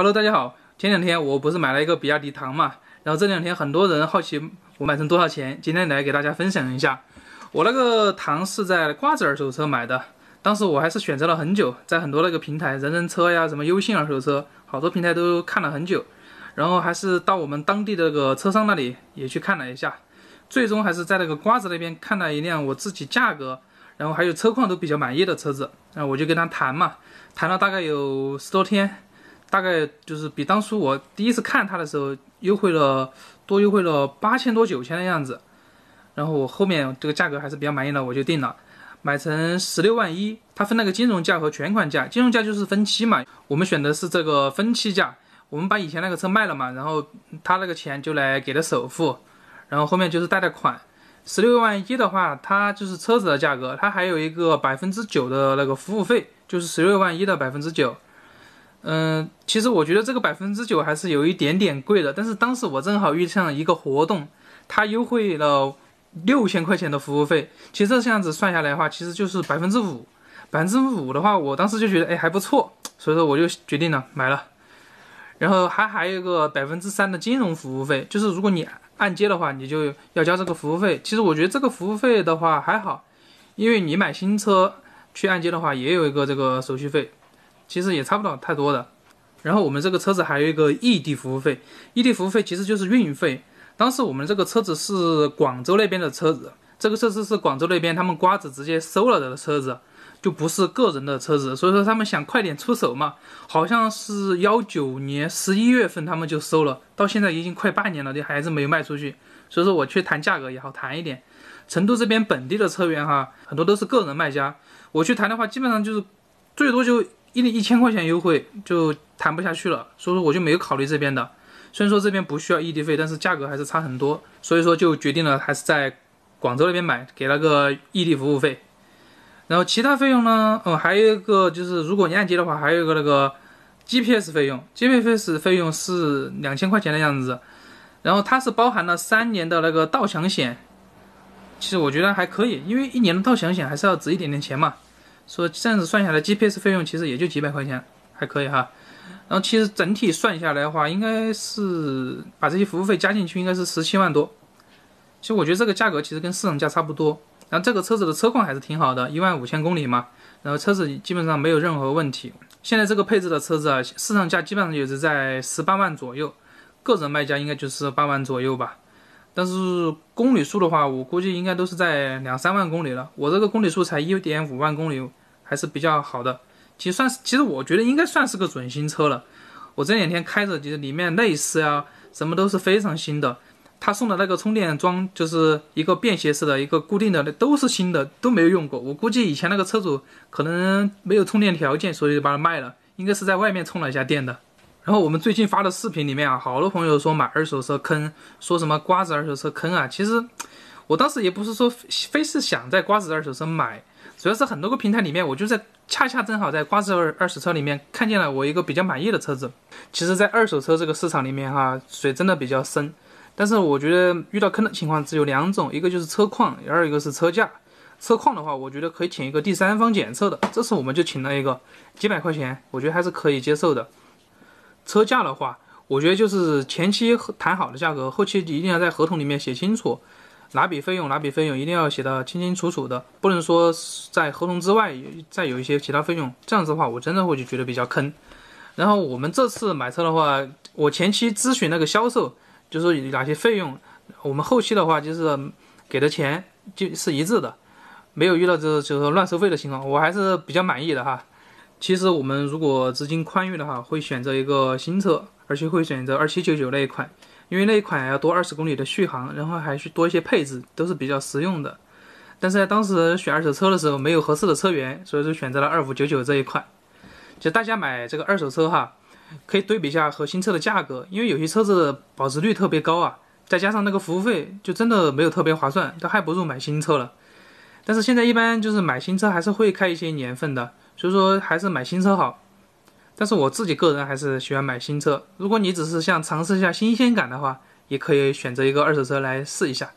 Hello，大家好。前两天我不是买了一个比亚迪唐嘛，然后这两天很多人好奇我买成多少钱，今天来给大家分享一下。我那个唐是在瓜子二手车买的，当时我还是选择了很久，在很多那个平台，人人车呀，什么优信二手车，好多平台都看了很久，然后还是到我们当地的那个车商那里也去看了一下，最终还是在那个瓜子那边看了一辆我自己价格，然后还有车况都比较满意的车子，然后我就跟他谈嘛，谈了大概有十多天。大概就是比当初我第一次看它的时候优惠了，多优惠了八千多九千的样子。然后我后面这个价格还是比较满意的，我就定了，买成十六万一。它分那个金融价和全款价，金融价就是分期嘛。我们选的是这个分期价，我们把以前那个车卖了嘛，然后他那个钱就来给的首付，然后后面就是贷的款。十六万一的话，它就是车子的价格，它还有一个百分之九的那个服务费，就是十六万一的百分之九。嗯，其实我觉得这个百分之九还是有一点点贵的，但是当时我正好遇上一个活动，它优惠了六千块钱的服务费，其实这样子算下来的话，其实就是百分之五，百分之五的话，我当时就觉得哎还不错，所以说我就决定了买了。然后还还有一个百分之三的金融服务费，就是如果你按揭的话，你就要交这个服务费。其实我觉得这个服务费的话还好，因为你买新车去按揭的话，也有一个这个手续费。其实也差不了太多的，然后我们这个车子还有一个异地服务费，异地服务费其实就是运费。当时我们这个车子是广州那边的车子，这个车子是广州那边他们瓜子直接收了的车子，就不是个人的车子，所以说他们想快点出手嘛。好像是幺九年十一月份他们就收了，到现在已经快半年了，就还是没有卖出去。所以说我去谈价格也好谈一点，成都这边本地的车源哈，很多都是个人卖家，我去谈的话基本上就是最多就。因为一千块钱优惠就谈不下去了，所以说我就没有考虑这边的。虽然说这边不需要异地费，但是价格还是差很多，所以说就决定了还是在广州那边买，给那个异地服务费。然后其他费用呢，嗯，还有一个就是如果你按揭的话，还有一个那个 GPS 费用，GPS 费用是两千块钱的样子。然后它是包含了三年的那个盗抢险，其实我觉得还可以，因为一年的盗抢险还是要值一点点钱嘛。说这样子算下来，GPS 费用其实也就几百块钱，还可以哈。然后其实整体算下来的话，应该是把这些服务费加进去，应该是十七万多。其实我觉得这个价格其实跟市场价差不多。然后这个车子的车况还是挺好的，一万五千公里嘛。然后车子基本上没有任何问题。现在这个配置的车子啊，市场价基本上也是在十八万左右，个人卖家应该就是八万左右吧。但是公里数的话，我估计应该都是在两三万公里了。我这个公里数才一点五万公里。还是比较好的，其实算是，其实我觉得应该算是个准新车了。我这两天开着，其实里面内饰啊什么都是非常新的。他送的那个充电桩就是一个便携式的一个固定的，那都是新的，都没有用过。我估计以前那个车主可能没有充电条件，所以就把它卖了，应该是在外面充了一下电的。然后我们最近发的视频里面啊，好多朋友说买二手车坑，说什么瓜子二手车坑啊。其实我当时也不是说非是想在瓜子二手车买。主要是很多个平台里面，我就在恰恰正好在瓜子二二手车里面看见了我一个比较满意的车子。其实，在二手车这个市场里面，哈，水真的比较深。但是，我觉得遇到坑的情况只有两种，一个就是车况，二一个是车价。车况的话，我觉得可以请一个第三方检测的，这次我们就请了一个几百块钱，我觉得还是可以接受的。车价的话，我觉得就是前期谈好的价格，后期一定要在合同里面写清楚。哪笔费用，哪笔费用一定要写的清清楚楚的，不能说在合同之外再有一些其他费用，这样子的话我真的会就觉得比较坑。然后我们这次买车的话，我前期咨询那个销售就是哪些费用，我们后期的话就是给的钱就是一致的，没有遇到就是就是乱收费的情况，我还是比较满意的哈。其实我们如果资金宽裕的话，会选择一个新车，而且会选择二七九九那一款。因为那一款要多二十公里的续航，然后还需多一些配置，都是比较实用的。但是在当时选二手车的时候，没有合适的车源，所以就选择了二五九九这一款。就大家买这个二手车哈，可以对比一下和新车的价格，因为有些车子保值率特别高啊，再加上那个服务费，就真的没有特别划算，都还不如买新车了。但是现在一般就是买新车还是会开一些年份的，所以说还是买新车好。但是我自己个人还是喜欢买新车。如果你只是想尝试一下新鲜感的话，也可以选择一个二手车来试一下。